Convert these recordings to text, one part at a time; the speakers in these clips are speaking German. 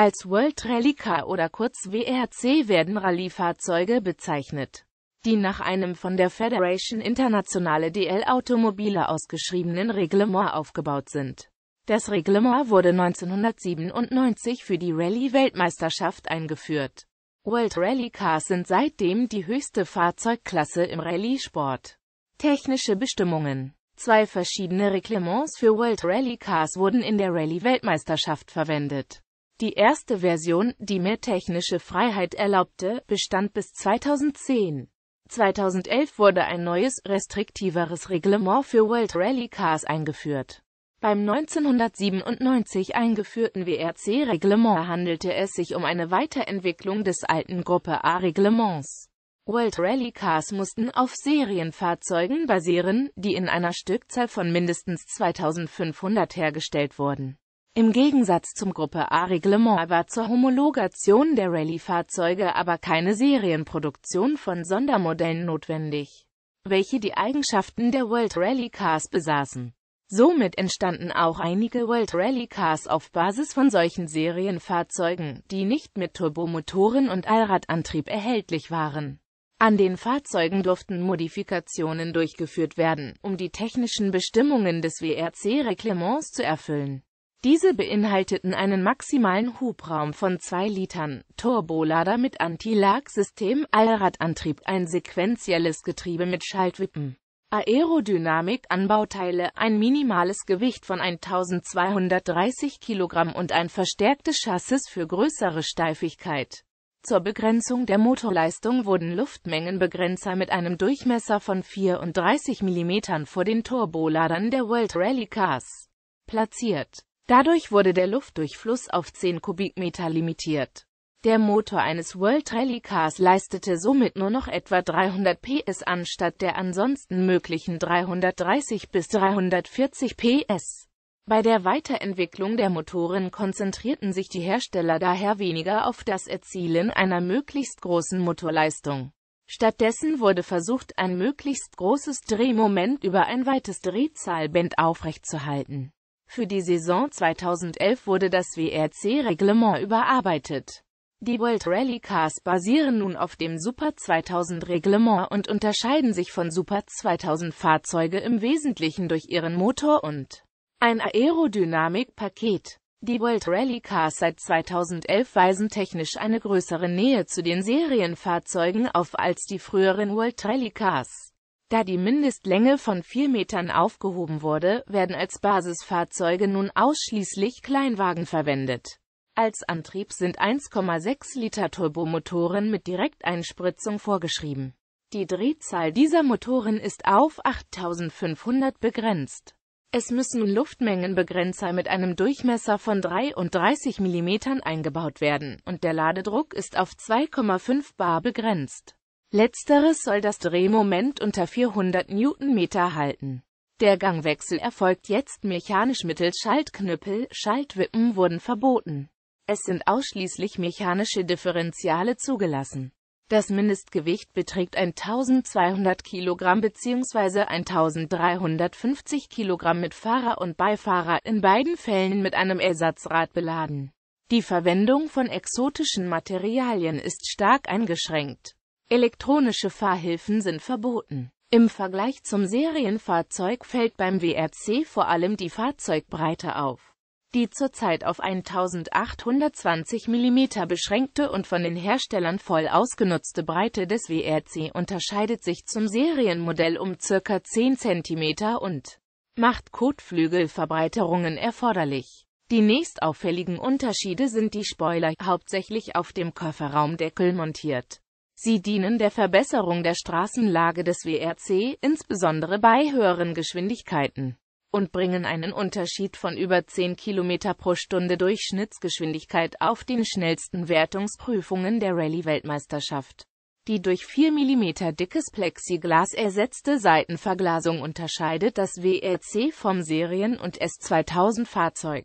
Als World Rally Car oder kurz WRC werden Rallye-Fahrzeuge bezeichnet, die nach einem von der Federation Internationale DL Automobile ausgeschriebenen Reglement aufgebaut sind. Das Reglement wurde 1997 für die Rallye-Weltmeisterschaft eingeführt. World Rally Cars sind seitdem die höchste Fahrzeugklasse im Rallye-Sport. Technische Bestimmungen Zwei verschiedene Reglements für World Rally Cars wurden in der Rallye-Weltmeisterschaft verwendet. Die erste Version, die mehr technische Freiheit erlaubte, bestand bis 2010. 2011 wurde ein neues, restriktiveres Reglement für World Rally Cars eingeführt. Beim 1997 eingeführten WRC-Reglement handelte es sich um eine Weiterentwicklung des alten Gruppe A-Reglements. World Rally Cars mussten auf Serienfahrzeugen basieren, die in einer Stückzahl von mindestens 2500 hergestellt wurden. Im Gegensatz zum Gruppe A-Reglement war zur Homologation der Rallye-Fahrzeuge aber keine Serienproduktion von Sondermodellen notwendig, welche die Eigenschaften der World Rally Cars besaßen. Somit entstanden auch einige World Rally Cars auf Basis von solchen Serienfahrzeugen, die nicht mit Turbomotoren und Allradantrieb erhältlich waren. An den Fahrzeugen durften Modifikationen durchgeführt werden, um die technischen Bestimmungen des WRC-Reglements zu erfüllen. Diese beinhalteten einen maximalen Hubraum von 2 Litern, Turbolader mit Anti-Lag-System, Allradantrieb, ein sequenzielles Getriebe mit Schaltwippen. Aerodynamik, Anbauteile, ein minimales Gewicht von 1230 kg und ein verstärktes Chassis für größere Steifigkeit. Zur Begrenzung der Motorleistung wurden Luftmengenbegrenzer mit einem Durchmesser von 34 mm vor den Turboladern der World Rally Cars platziert. Dadurch wurde der Luftdurchfluss auf 10 Kubikmeter limitiert. Der Motor eines World Rally Cars leistete somit nur noch etwa 300 PS anstatt der ansonsten möglichen 330 bis 340 PS. Bei der Weiterentwicklung der Motoren konzentrierten sich die Hersteller daher weniger auf das Erzielen einer möglichst großen Motorleistung. Stattdessen wurde versucht, ein möglichst großes Drehmoment über ein weites Drehzahlband aufrechtzuhalten. Für die Saison 2011 wurde das WRC-Reglement überarbeitet. Die World Rally Cars basieren nun auf dem Super 2000 Reglement und unterscheiden sich von Super 2000 Fahrzeuge im Wesentlichen durch ihren Motor und ein Aerodynamikpaket. Die World Rally Cars seit 2011 weisen technisch eine größere Nähe zu den Serienfahrzeugen auf als die früheren World Rally Cars. Da die Mindestlänge von 4 Metern aufgehoben wurde, werden als Basisfahrzeuge nun ausschließlich Kleinwagen verwendet. Als Antrieb sind 1,6 Liter Turbomotoren mit Direkteinspritzung vorgeschrieben. Die Drehzahl dieser Motoren ist auf 8500 begrenzt. Es müssen Luftmengenbegrenzer mit einem Durchmesser von 33 mm eingebaut werden und der Ladedruck ist auf 2,5 bar begrenzt. Letzteres soll das Drehmoment unter 400 Newtonmeter halten. Der Gangwechsel erfolgt jetzt mechanisch mittels Schaltknüppel, Schaltwippen wurden verboten. Es sind ausschließlich mechanische Differentiale zugelassen. Das Mindestgewicht beträgt 1200 Kilogramm bzw. 1350 Kilogramm mit Fahrer und Beifahrer, in beiden Fällen mit einem Ersatzrad beladen. Die Verwendung von exotischen Materialien ist stark eingeschränkt. Elektronische Fahrhilfen sind verboten. Im Vergleich zum Serienfahrzeug fällt beim WRC vor allem die Fahrzeugbreite auf, die zurzeit auf 1820 mm beschränkte und von den Herstellern voll ausgenutzte Breite des WRC unterscheidet sich zum Serienmodell um ca. 10 cm und macht Kotflügelverbreiterungen erforderlich. Die nächstauffälligen Unterschiede sind die Spoiler, hauptsächlich auf dem Kofferraumdeckel montiert. Sie dienen der Verbesserung der Straßenlage des WRC, insbesondere bei höheren Geschwindigkeiten, und bringen einen Unterschied von über 10 km pro Stunde Durchschnittsgeschwindigkeit auf den schnellsten Wertungsprüfungen der Rallye-Weltmeisterschaft. Die durch 4 mm dickes Plexiglas ersetzte Seitenverglasung unterscheidet das WRC vom Serien- und S2000-Fahrzeug.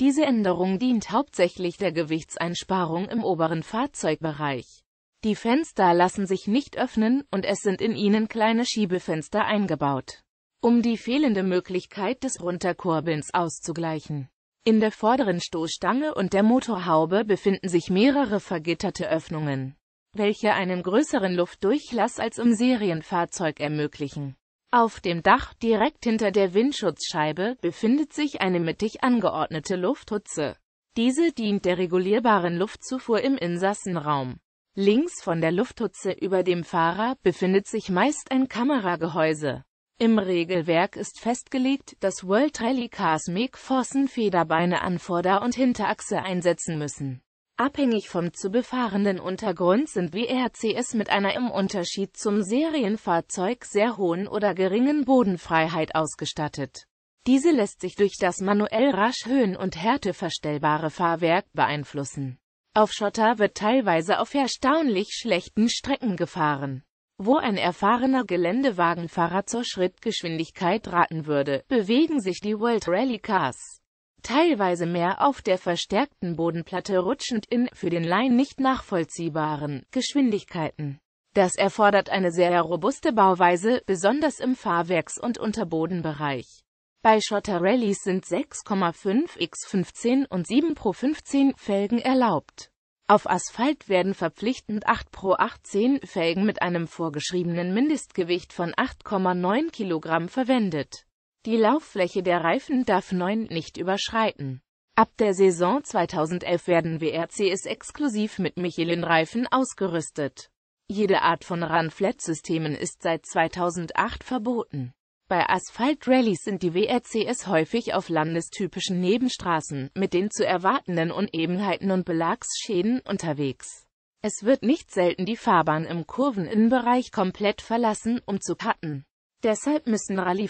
Diese Änderung dient hauptsächlich der Gewichtseinsparung im oberen Fahrzeugbereich. Die Fenster lassen sich nicht öffnen und es sind in ihnen kleine Schiebefenster eingebaut, um die fehlende Möglichkeit des Runterkurbelns auszugleichen. In der vorderen Stoßstange und der Motorhaube befinden sich mehrere vergitterte Öffnungen, welche einen größeren Luftdurchlass als im Serienfahrzeug ermöglichen. Auf dem Dach, direkt hinter der Windschutzscheibe, befindet sich eine mittig angeordnete Lufthutze. Diese dient der regulierbaren Luftzufuhr im Insassenraum. Links von der Lufthutze über dem Fahrer befindet sich meist ein Kameragehäuse. Im Regelwerk ist festgelegt, dass World Rally Cars McPherson Federbeine an Vorder- und Hinterachse einsetzen müssen. Abhängig vom zu befahrenden Untergrund sind WRCs mit einer im Unterschied zum Serienfahrzeug sehr hohen oder geringen Bodenfreiheit ausgestattet. Diese lässt sich durch das manuell rasch höhen- und härteverstellbare Fahrwerk beeinflussen. Auf Schotter wird teilweise auf erstaunlich schlechten Strecken gefahren. Wo ein erfahrener Geländewagenfahrer zur Schrittgeschwindigkeit raten würde, bewegen sich die World Rally Cars teilweise mehr auf der verstärkten Bodenplatte rutschend in, für den Laien nicht nachvollziehbaren, Geschwindigkeiten. Das erfordert eine sehr robuste Bauweise, besonders im Fahrwerks- und Unterbodenbereich. Bei Schotter Schotterrallies sind 6,5 x 15 und 7 pro 15 Felgen erlaubt. Auf Asphalt werden verpflichtend 8 pro 18 Felgen mit einem vorgeschriebenen Mindestgewicht von 8,9 kg verwendet. Die Lauffläche der Reifen darf 9 nicht überschreiten. Ab der Saison 2011 werden WRCs exklusiv mit Michelin-Reifen ausgerüstet. Jede Art von Run-Flat-Systemen ist seit 2008 verboten. Bei Asphalt-Rallys sind die WRCs häufig auf landestypischen Nebenstraßen, mit den zu erwartenden Unebenheiten und Belagsschäden, unterwegs. Es wird nicht selten die Fahrbahn im Kurveninnenbereich komplett verlassen, um zu cutten. Deshalb müssen rallye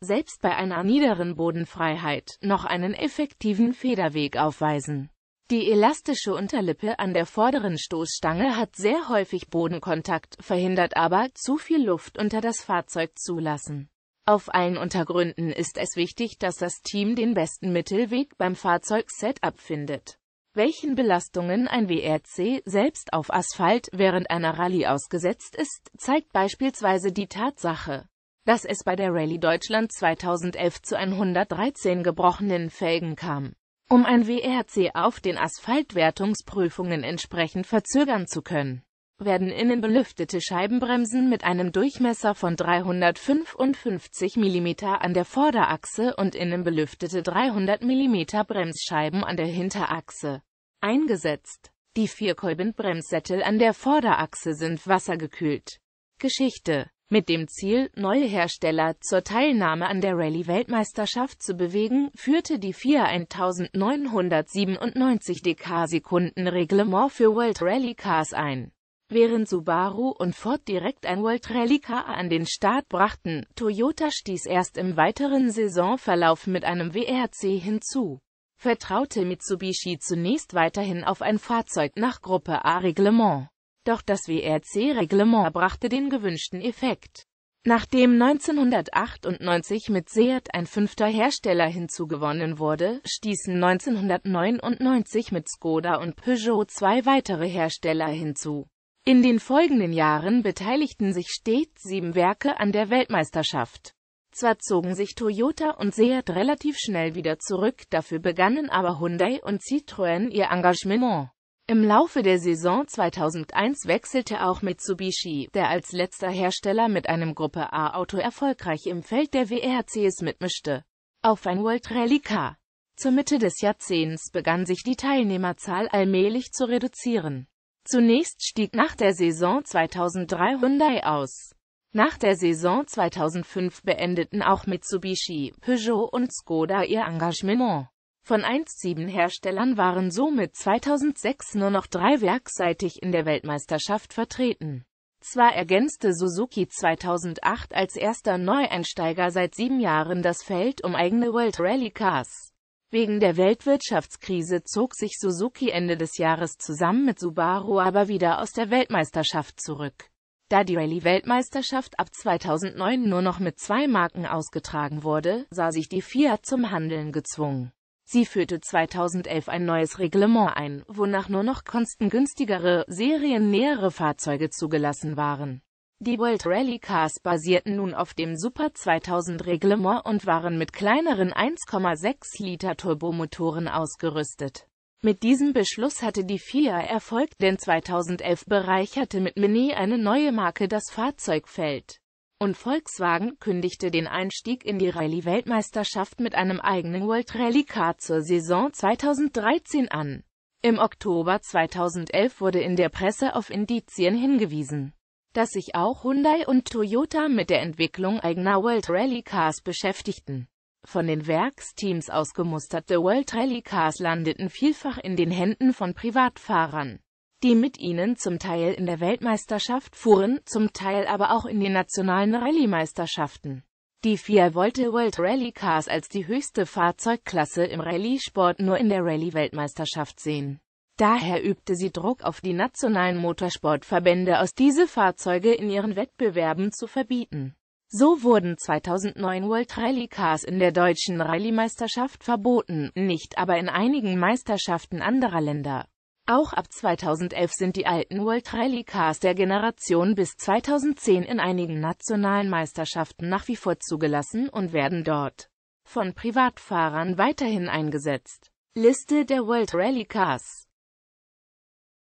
selbst bei einer niederen Bodenfreiheit, noch einen effektiven Federweg aufweisen. Die elastische Unterlippe an der vorderen Stoßstange hat sehr häufig Bodenkontakt, verhindert aber, zu viel Luft unter das Fahrzeug zulassen. Auf allen Untergründen ist es wichtig, dass das Team den besten Mittelweg beim Fahrzeug-Setup findet. Welchen Belastungen ein WRC selbst auf Asphalt während einer Rallye ausgesetzt ist, zeigt beispielsweise die Tatsache, dass es bei der Rallye Deutschland 2011 zu 113 gebrochenen Felgen kam um ein WRC auf den Asphaltwertungsprüfungen entsprechend verzögern zu können werden innen belüftete Scheibenbremsen mit einem Durchmesser von 355 mm an der Vorderachse und innen belüftete 300 mm Bremsscheiben an der Hinterachse eingesetzt. Die Vierkolbenbremssättel an der Vorderachse sind wassergekühlt. Geschichte mit dem Ziel, neue Hersteller zur Teilnahme an der Rallye-Weltmeisterschaft zu bewegen, führte die FIA 1997 DK-Sekunden-Reglement für World Rally Cars ein. Während Subaru und Ford direkt ein World Rally Car an den Start brachten, Toyota stieß erst im weiteren Saisonverlauf mit einem WRC hinzu. Vertraute Mitsubishi zunächst weiterhin auf ein Fahrzeug nach Gruppe A-Reglement. Doch das WRC-Reglement brachte den gewünschten Effekt. Nachdem 1998 mit Seat ein fünfter Hersteller hinzugewonnen wurde, stießen 1999 mit Skoda und Peugeot zwei weitere Hersteller hinzu. In den folgenden Jahren beteiligten sich stets sieben Werke an der Weltmeisterschaft. Zwar zogen sich Toyota und Seat relativ schnell wieder zurück, dafür begannen aber Hyundai und Citroën ihr Engagement. Im Laufe der Saison 2001 wechselte auch Mitsubishi, der als letzter Hersteller mit einem Gruppe A-Auto erfolgreich im Feld der WRCs mitmischte, auf ein World Rally Car. Zur Mitte des Jahrzehnts begann sich die Teilnehmerzahl allmählich zu reduzieren. Zunächst stieg nach der Saison 2003 Hyundai aus. Nach der Saison 2005 beendeten auch Mitsubishi, Peugeot und Skoda ihr Engagement. Von 1,7 Herstellern waren somit 2006 nur noch drei werksseitig in der Weltmeisterschaft vertreten. Zwar ergänzte Suzuki 2008 als erster Neueinsteiger seit sieben Jahren das Feld um eigene World Rally Cars. Wegen der Weltwirtschaftskrise zog sich Suzuki Ende des Jahres zusammen mit Subaru aber wieder aus der Weltmeisterschaft zurück. Da die Rallye-Weltmeisterschaft ab 2009 nur noch mit zwei Marken ausgetragen wurde, sah sich die FIA zum Handeln gezwungen. Sie führte 2011 ein neues Reglement ein, wonach nur noch kostengünstigere, seriennähere Fahrzeuge zugelassen waren. Die World Rally Cars basierten nun auf dem Super 2000 Reglement und waren mit kleineren 1,6 Liter Turbomotoren ausgerüstet. Mit diesem Beschluss hatte die FIA Erfolg, denn 2011 bereicherte mit Mini eine neue Marke das Fahrzeugfeld und Volkswagen kündigte den Einstieg in die Rallye-Weltmeisterschaft mit einem eigenen World Rally Car zur Saison 2013 an. Im Oktober 2011 wurde in der Presse auf Indizien hingewiesen, dass sich auch Hyundai und Toyota mit der Entwicklung eigener World Rally Cars beschäftigten. Von den Werksteams ausgemusterte World Rally Cars landeten vielfach in den Händen von Privatfahrern die mit ihnen zum Teil in der Weltmeisterschaft fuhren, zum Teil aber auch in den nationalen Rallye-Meisterschaften. Die FIA wollte World Rally Cars als die höchste Fahrzeugklasse im Rallye-Sport nur in der Rallye-Weltmeisterschaft sehen. Daher übte sie Druck auf die nationalen Motorsportverbände aus, diese Fahrzeuge in ihren Wettbewerben zu verbieten. So wurden 2009 World Rally Cars in der deutschen Rallye-Meisterschaft verboten, nicht aber in einigen Meisterschaften anderer Länder. Auch ab 2011 sind die alten World Rally Cars der Generation bis 2010 in einigen nationalen Meisterschaften nach wie vor zugelassen und werden dort von Privatfahrern weiterhin eingesetzt. Liste der World Rally Cars